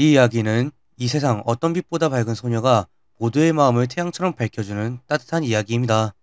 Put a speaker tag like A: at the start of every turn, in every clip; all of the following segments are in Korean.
A: 이 이야기는 이 세상 어떤 빛보다 밝은 소녀가 모두의 마음을 태양처럼 밝혀주는 따뜻한 이야기입니다.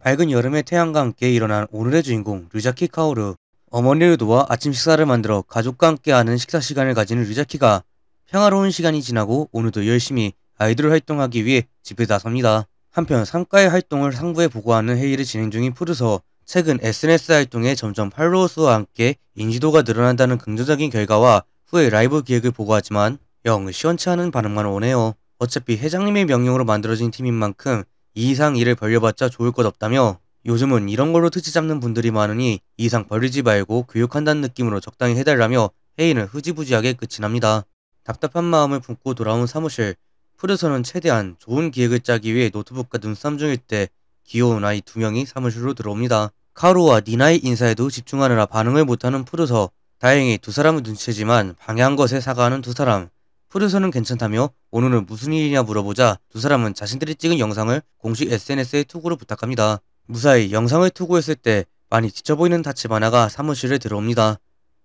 A: 밝은 여름의 태양과 함께 일어난 오늘의 주인공 류자키 카오르. 어머니를 도와 아침 식사를 만들어 가족과 함께하는 식사 시간을 가진 류자키가 평화로운 시간이 지나고 오늘도 열심히 아이들을 활동하기 위해 집에 나섭니다. 한편 상가의 활동을 상부에 보고하는 회의를 진행 중인 푸르서 최근 SNS 활동에 점점 팔로워 수와 함께 인지도가 늘어난다는 긍정적인 결과와 후에 라이브 기획을 보고하지만 영 시원치 않은 반응만 오네요. 어차피 회장님의 명령으로 만들어진 팀인 만큼 이 이상 일을 벌려봤자 좋을 것 없다며 요즘은 이런 걸로 트지 잡는 분들이 많으니 이상 이 벌리지 말고 교육한다는 느낌으로 적당히 해달라며 회의는 흐지부지하게 끝이 납니다. 답답한 마음을 품고 돌아온 사무실 푸르서는 최대한 좋은 기획을 짜기 위해 노트북과 눈싸움 중일 때 귀여운 아이 두 명이 사무실로 들어옵니다. 카로와 니나의 인사에도 집중하느라 반응을 못하는 푸르서 다행히 두 사람은 눈치채지만 방향한 것에 사과하는 두 사람. 프로듀서는 괜찮다며 오늘은 무슨 일이냐 물어보자 두 사람은 자신들이 찍은 영상을 공식 SNS에 투구로 부탁합니다. 무사히 영상을 투구했을 때 많이 지쳐 보이는 타치바나가 사무실에 들어옵니다.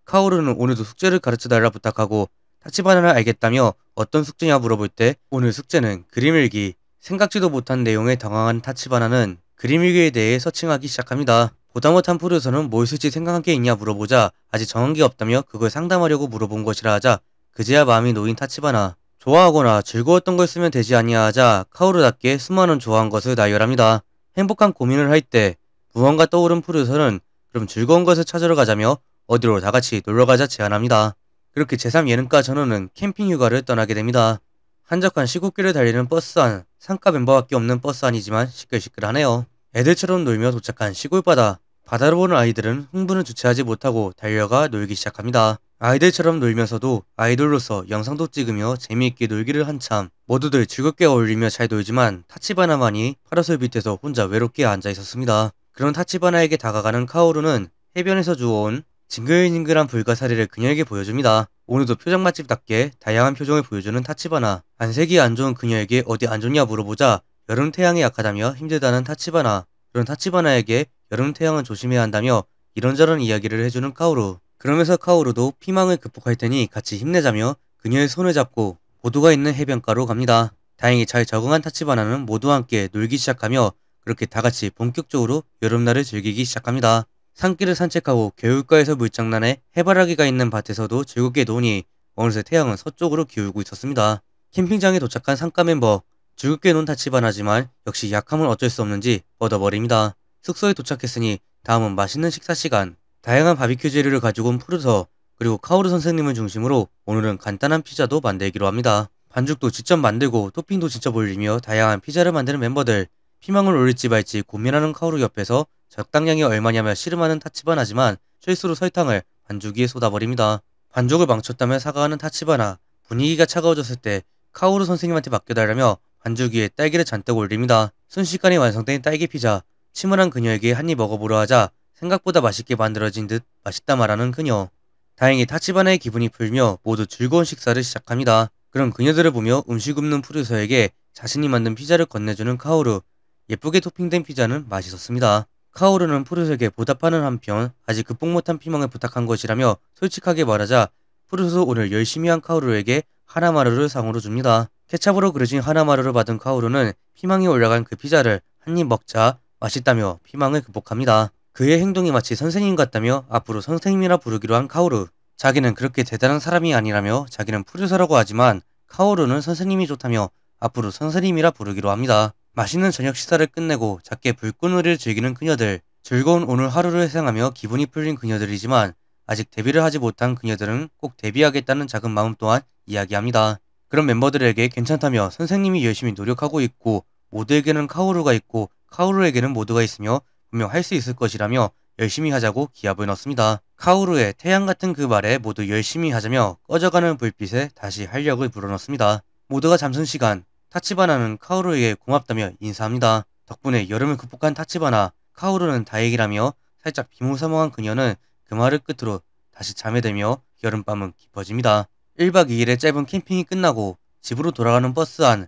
A: 카오르는 오늘도 숙제를 가르쳐달라 부탁하고 타치바나를 알겠다며 어떤 숙제냐 물어볼 때 오늘 숙제는 그림일기 생각지도 못한 내용에 당황한 타치바나는 그림일기에 대해 서칭하기 시작합니다. 보다 못한 프로에서는 뭐 있을지 생각한 게 있냐 물어보자 아직 정한 게 없다며 그걸 상담하려고 물어본 것이라 하자 그제야 마음이 놓인 타치바나 좋아하거나 즐거웠던 걸 쓰면 되지 아니 하자 카오르답게 수많은 좋아한 것을 나열합니다. 행복한 고민을 할 때 무언가 떠오른 프로에서는 그럼 즐거운 것을 찾으러 가자며 어디로 다 같이 놀러 가자 제안합니다. 그렇게 제3 예능과 전원은 캠핑 휴가를 떠나게 됩니다. 한적한 시국길을 달리는 버스 안, 상가 멤버밖에 없는 버스 안이지만 시끌시끌하네요. 애들처럼 놀며 도착한 시골바다. 바다로 보는 아이들은 흥분을 주체하지 못하고 달려가 놀기 시작합니다. 아이들처럼 놀면서도 아이돌로서 영상도 찍으며 재미있게 놀기를 한참 모두들 즐겁게 어울리며 잘 놀지만 타치바나만이 파라솔 밑에서 혼자 외롭게 앉아 있었습니다. 그런 타치바나에게 다가가는 카오루는 해변에서 주워온 징글징글한 불가사리를 그녀에게 보여줍니다. 오늘도 표정 맛집답게 다양한 표정을 보여주는 타치바나. 안색이 안 좋은 그녀에게 어디 안 좋냐 물어보자 여름 태양이 약하다며 힘들다는 타치바나. 그런 타치바나에게 여름 태양은 조심해야 한다며 이런저런 이야기를 해주는 카오루. 그러면서 카오루도 피망을 극복할 테니 같이 힘내자며 그녀의 손을 잡고 보도가 있는 해변가로 갑니다. 다행히 잘 적응한 타치바나는 모두 함께 놀기 시작하며 그렇게 다 같이 본격적으로 여름날을 즐기기 시작합니다. 산길을 산책하고 개울가에서 물장난에 해바라기가 있는 밭에서도 즐겁게 노니 어느새 태양은 서쪽으로 기울고 있었습니다. 캠핑장에 도착한 상가 멤버 즐겁게 논 타치바나지만 역시 약함은 어쩔 수 없는지 뻗어버립니다. 숙소에 도착했으니 다음은 맛있는 식사 시간. 다양한 바비큐 재료를 가지고 온 푸르서 그리고 카오르 선생님을 중심으로 오늘은 간단한 피자도 만들기로 합니다. 반죽도 직접 만들고 토핑도 직접 올리며 다양한 피자를 만드는 멤버들 피망을 올릴지 말지 고민하는 카오르 옆에서 적당량이 얼마냐며 씨름하는 타치바나지만 실수로 설탕을 반죽 위에 쏟아버립니다. 반죽을 망쳤다며 사과하는 타치바나 분위기가 차가워졌을 때카오르 선생님한테 맡겨달라며 반죽 위에 딸기를 잔뜩 올립니다. 순식간에 완성된 딸기 피자 침울한 그녀에게 한 입 먹어보려 하자 생각보다 맛있게 만들어진 듯 맛있다 말하는 그녀. 다행히 타치바나의 기분이 풀며 모두 즐거운 식사를 시작합니다. 그런 그녀들을 보며 음식 없는 프루서에게 자신이 만든 피자를 건네주는 카오루. 예쁘게 토핑된 피자는 맛있었습니다. 카오루는 프루서에게 보답하는 한편 아직 극복 못한 피망을 부탁한 것이라며 솔직하게 말하자 프루서 오늘 열심히 한 카오루에게 하나마루를 상으로 줍니다. 케찹으로 그려진 하나마루를 받은 카오루는 피망이 올라간 그 피자를 한입 먹자 맛있다며 피망을 극복합니다. 그의 행동이 마치 선생님 같다며 앞으로 선생님이라 부르기로 한 카오루. 자기는 그렇게 대단한 사람이 아니라며 자기는 프로듀서라고 하지만 카오루는 선생님이 좋다며 앞으로 선생님이라 부르기로 합니다. 맛있는 저녁 식사를 끝내고 작게 불꽃놀이를 즐기는 그녀들, 즐거운 오늘 하루를 회상하며 기분이 풀린 그녀들이지만 아직 데뷔를 하지 못한 그녀들은 꼭 데뷔하겠다는 작은 마음 또한 이야기합니다. 그런 멤버들에게 괜찮다며 선생님이 열심히 노력하고 있고 모두에게는 카오루가 있고 카오루에게는 모두가 있으며 분명 할 수 있을 것이라며 열심히 하자고 기합을 넣습니다. 카오루의 태양 같은 그 말에 모두 열심히 하자며 꺼져가는 불빛에 다시 활력을 불어넣습니다. 모두가 잠든 시간, 타치바나는 카오루에게 고맙다며 인사합니다. 덕분에 여름을 극복한 타치바나, 카오루는 다행이라며 살짝 비몽사모한 그녀는 그 말을 끝으로 다시 잠에 들며 여름밤은 깊어집니다. 1박 2일의 짧은 캠핑이 끝나고 집으로 돌아가는 버스 안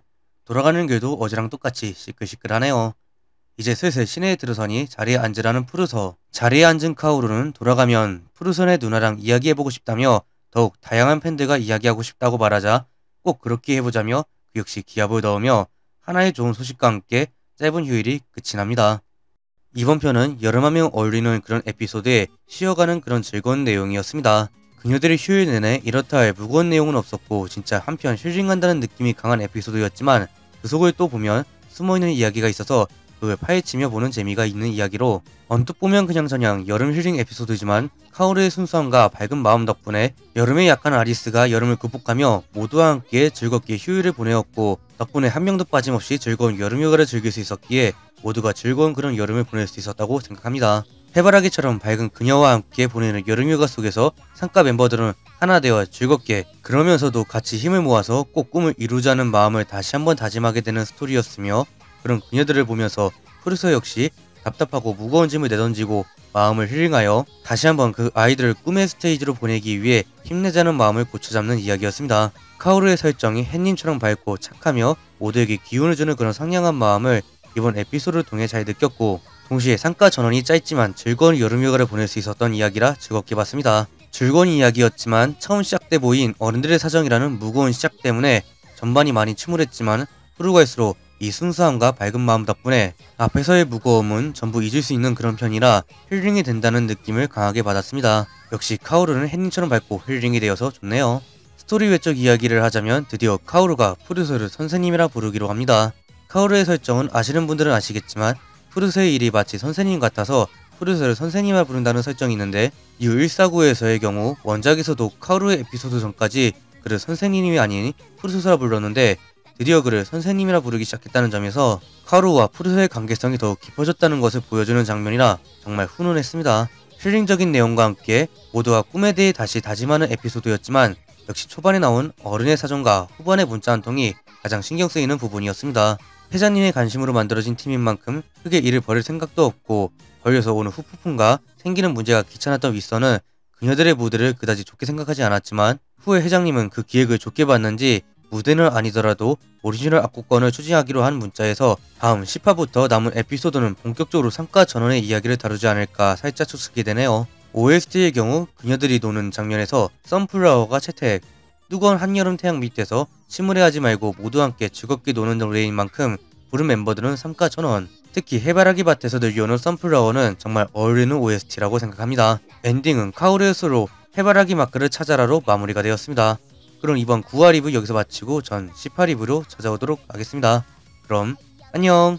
A: 돌아가는 길도 어제랑 똑같이 시끌시끌하네요. 이제 슬슬 시내에 들어서니 자리에 앉으라는 푸르서. 자리에 앉은 카오루는 돌아가면 푸르선의 누나랑 이야기해보고 싶다며 더욱 다양한 팬들과 이야기하고 싶다고 말하자 꼭 그렇게 해보자며 그 역시 기합을 넣으며 하나의 좋은 소식과 함께 짧은 휴일이 끝이 납니다. 이번 편은 여름하면 어울리는 그런 에피소드에 쉬어가는 그런 즐거운 내용이었습니다. 그녀들이 휴일 내내 이렇다 할 무거운 내용은 없었고 진짜 한편 휴진 간다는 느낌이 강한 에피소드였지만 그 속을 또 보면 숨어있는 이야기가 있어서 그 파헤치며 보는 재미가 있는 이야기로 언뜻 보면 그냥저냥 여름 힐링 에피소드지만 카오르의 순수함과 밝은 마음 덕분에 여름에 약한 아리스가 여름을 극복하며 모두와 함께 즐겁게 휴일을 보내었고 덕분에 한 명도 빠짐없이 즐거운 여름휴가를 즐길 수 있었기에 모두가 즐거운 그런 여름을 보낼 수 있었다고 생각합니다. 해바라기처럼 밝은 그녀와 함께 보내는 여름휴가 속에서 상가 멤버들은 하나 되어 즐겁게 그러면서도 같이 힘을 모아서 꼭 꿈을 이루자는 마음을 다시 한번 다짐하게 되는 스토리였으며 그런 그녀들을 보면서 프루소 역시 답답하고 무거운 짐을 내던지고 마음을 힐링하여 다시 한번 그 아이들을 꿈의 스테이지로 보내기 위해 힘내자는 마음을 고쳐잡는 이야기였습니다. 카오르의 설정이 햇님처럼 밝고 착하며 모두에게 기운을 주는 그런 상냥한 마음을 이번 에피소드를 통해 잘 느꼈고 동시에 상가 전원이 짧지만 즐거운 여름휴가를 보낼 수 있었던 이야기라 즐겁게 봤습니다. 즐거운 이야기였지만 처음 시작돼 보인 어른들의 사정이라는 무거운 시작 때문에 전반이 많이 침울했지만 후로 갈수록 이 순수함과 밝은 마음 덕분에 앞에서의 무거움은 전부 잊을 수 있는 그런 편이라 힐링이 된다는 느낌을 강하게 받았습니다. 역시 카오루는 햇님처럼 밝고 힐링이 되어서 좋네요. 스토리 외적 이야기를 하자면 드디어 카오루가 푸르소를 선생님이라 부르기로 합니다. 카오루의 설정은 아시는 분들은 아시겠지만 푸르세의 일이 마치 선생님 같아서 푸르세를 선생님이라 부른다는 설정이 있는데 이후 149에서의 경우 원작에서도 카루의 에피소드 전까지 그를 선생님이 아닌 푸르세라 불렀는데 드디어 그를 선생님이라 부르기 시작했다는 점에서 카루와 푸르세의 관계성이 더욱 깊어졌다는 것을 보여주는 장면이라 정말 훈훈했습니다. 힐링적인 내용과 함께 모두가 꿈에 대해 다시 다짐하는 에피소드였지만 역시 초반에 나온 어른의 사전과 후반의 문자 한 통이 가장 신경 쓰이는 부분이었습니다. 회장님의 관심으로 만들어진 팀인 만큼 크게 일을 벌일 생각도 없고 벌려서 오는 후폭풍과 생기는 문제가 귀찮았던 윗선은 그녀들의 무대를 그다지 좋게 생각하지 않았지만 후에 회장님은 그 기획을 좋게 봤는지 무대는 아니더라도 오리지널 악곡권을 추진하기로 한 문자에서 다음 10화부터 남은 에피소드는 본격적으로 상가 전원의 이야기를 다루지 않을까 살짝 추측이 되네요. OST의 경우 그녀들이 노는 장면에서 선플라워가 채택, 뜨거운 한여름 태양 밑에서 침울해하지 말고 모두 함께 즐겁게 노는 노래인 만큼 부른 멤버들은 삼가천원 특히 해바라기 밭에서 들려오는 선플라워는 정말 어울리는 OST라고 생각합니다. 엔딩은 카오르스로 해바라기 마크를 찾아라로 마무리가 되었습니다. 그럼 이번 9화 리뷰 여기서 마치고 전 18리뷰로 찾아오도록 하겠습니다. 그럼 안녕